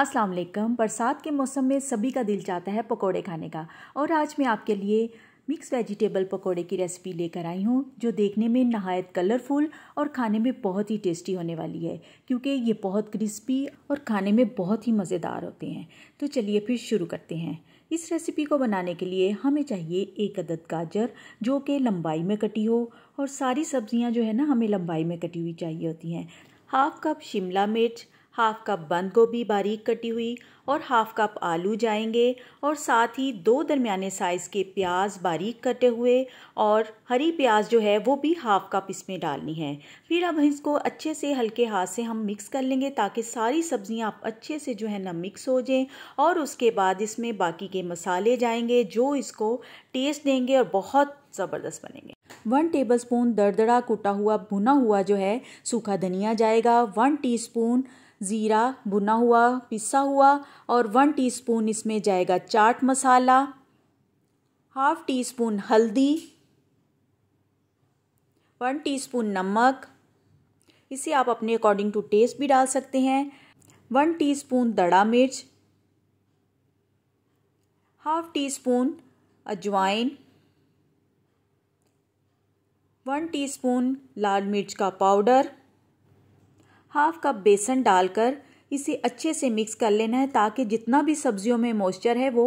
अस्सलाम वालेकुम बरसात के मौसम में सभी का दिल चाहता है पकोड़े खाने का और आज मैं आपके लिए मिक्स वेजिटेबल पकोड़े की रेसिपी लेकर आई हूँ जो देखने में नहायत कलरफुल और खाने में बहुत ही टेस्टी होने वाली है क्योंकि ये बहुत क्रिस्पी और खाने में बहुत ही मज़ेदार होते हैं तो चलिए फिर शुरू करते हैं इस रेसिपी को बनाने के लिए हमें चाहिए एक अदद गाजर जो कि लंबाई में कटी हो और सारी सब्जियां जो है ना हमें लंबाई में कटी हुई चाहिए होती हैं हाफ कप शिमला मिर्च हाफ कप बंद गोभी बारीक कटी हुई और हाफ कप आलू जाएंगे और साथ ही दो दरमियाने साइज़ के प्याज बारीक कटे हुए और हरी प्याज जो है वो भी हाफ कप इसमें डालनी है फिर अब इसको अच्छे से हल्के हाथ से हम मिक्स कर लेंगे ताकि सारी सब्जियां आप अच्छे से जो है ना मिक्स हो जाएं और उसके बाद इसमें बाकी के मसाले जाएंगे जो इसको टेस्ट देंगे और बहुत ज़बरदस्त बनेंगे वन टेबल स्पून दरदरा कुटा हुआ भुना हुआ जो है सूखा धनिया जाएगा वन टी ज़ीरा भुना हुआ पिसा हुआ और वन टीस्पून इसमें जाएगा chaat masala half teaspoon हल्दी वन टीस्पून नमक इसे आप अपने अकॉर्डिंग टू टेस्ट भी डाल सकते हैं वन टीस्पून दड़ा मिर्च हाफ टी स्पून अजवाइन वन टीस्पून लाल मिर्च का पाउडर हाफ कप बेसन डालकर इसे अच्छे से मिक्स कर लेना है ताकि जितना भी सब्जियों में मॉइस्चर है वो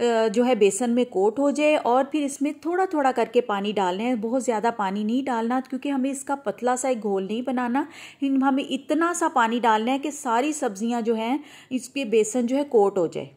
जो है बेसन में कोट हो जाए और फिर इसमें थोड़ा थोड़ा करके पानी डालना है बहुत ज़्यादा पानी नहीं डालना क्योंकि हमें इसका पतला सा एक घोल नहीं बनाना हमें इतना सा पानी डालना है कि सारी सब्जियां जो हैं इसके बेसन जो है कोट हो जाए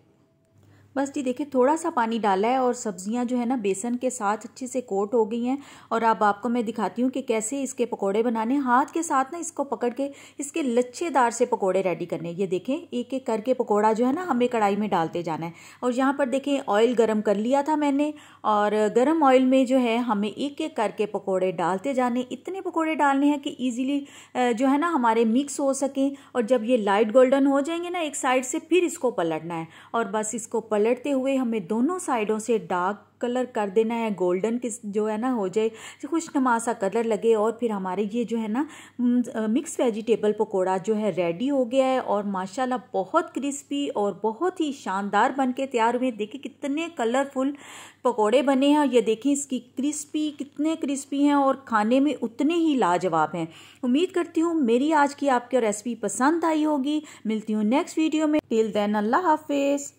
बस जी देखिए थोड़ा सा पानी डाला है और सब्जियां जो है ना बेसन के साथ अच्छे से कोट हो गई हैं और अब आपको मैं दिखाती हूँ कि कैसे इसके पकोड़े बनाने हाथ के साथ ना इसको पकड़ के इसके लच्छेदार से पकोड़े रेडी करने ये देखें एक एक करके पकोड़ा जो है ना हमें कढ़ाई में डालते जाना है और यहाँ पर देखें ऑयल गर्म कर लिया था मैंने और गर्म ऑयल में जो है हमें एक एक करके पकौड़े डालते जाने इतने पकौड़े डालने हैं कि ईजिली जो है ना हमारे मिक्स हो सकें और जब ये लाइट गोल्डन हो जाएंगे ना एक साइड से फिर इसको पलटना है और बस इसको पलट पलटते हुए हमें दोनों साइडों से डार्क कलर कर देना है गोल्डन किस जो है ना हो जाए खुशनुमा सा कलर लगे और फिर हमारे ये जो है ना मिक्स वेजिटेबल पकौड़ा जो है रेडी हो गया है और माशाल्लाह बहुत क्रिस्पी और बहुत ही शानदार बन के तैयार हुए देखिए कितने कलरफुल पकौड़े बने हैं और ये देखें इसकी क्रिस्पी कितने क्रिस्पी हैं और खाने में उतने ही लाजवाब हैं उम्मीद करती हूँ मेरी आज की आपकी रेसिपी पसंद आई होगी मिलती हूँ नेक्स्ट वीडियो में टिल देन अल्लाह हाफिज़